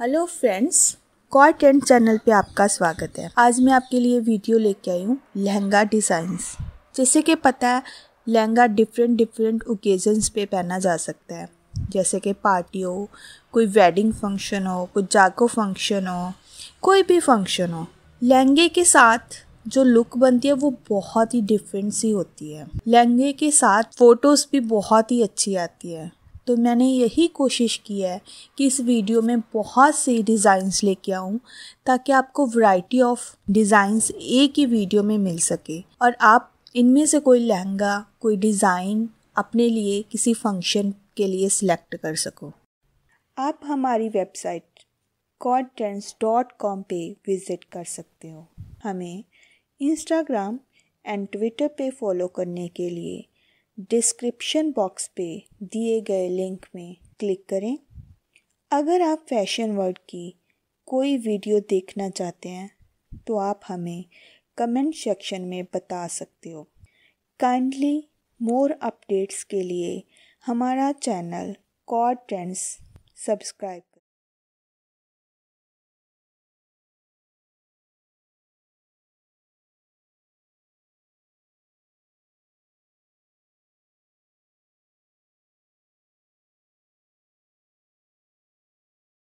hello friends content channel पे आपका स्वागत है आज मैं आपके लिए वीडियो लेके आई हूँ लहंगा डिज़ाइंस जैसे कि पता है लहंगा डिफरेंट डिफरेंट ओकेजन्स पे पहना जा सकता है जैसे कि पार्टी हो कोई वेडिंग फंक्शन हो कोई जागो फंक्शन हो कोई भी फंक्शन हो लहंगे के साथ जो लुक बनती है वो बहुत ही डिफरेंट सी होती है लहंगे के साथ फ़ोटोज़ भी बहुत ही अच्छी आती है तो मैंने यही कोशिश की है कि इस वीडियो में बहुत से डिज़ाइंस लेके आऊँ ताकि आपको वैरायटी ऑफ डिज़ाइंस एक ही वीडियो में मिल सके और आप इनमें से कोई लहंगा कोई डिज़ाइन अपने लिए किसी फंक्शन के लिए सिलेक्ट कर सको आप हमारी वेबसाइट कॉन्टेंट्स डॉट कॉम पर विज़िट कर सकते हो हमें इंस्टाग्राम एंड ट्विटर पे फॉलो करने के लिए डिस्क्रिप्शन बॉक्स पे दिए गए लिंक में क्लिक करें अगर आप फैशन वर्ल्ड की कोई वीडियो देखना चाहते हैं तो आप हमें कमेंट सेक्शन में बता सकते हो काइंडली मोर अपडेट्स के लिए हमारा चैनल कॉड ट्रेंड्स सब्सक्राइब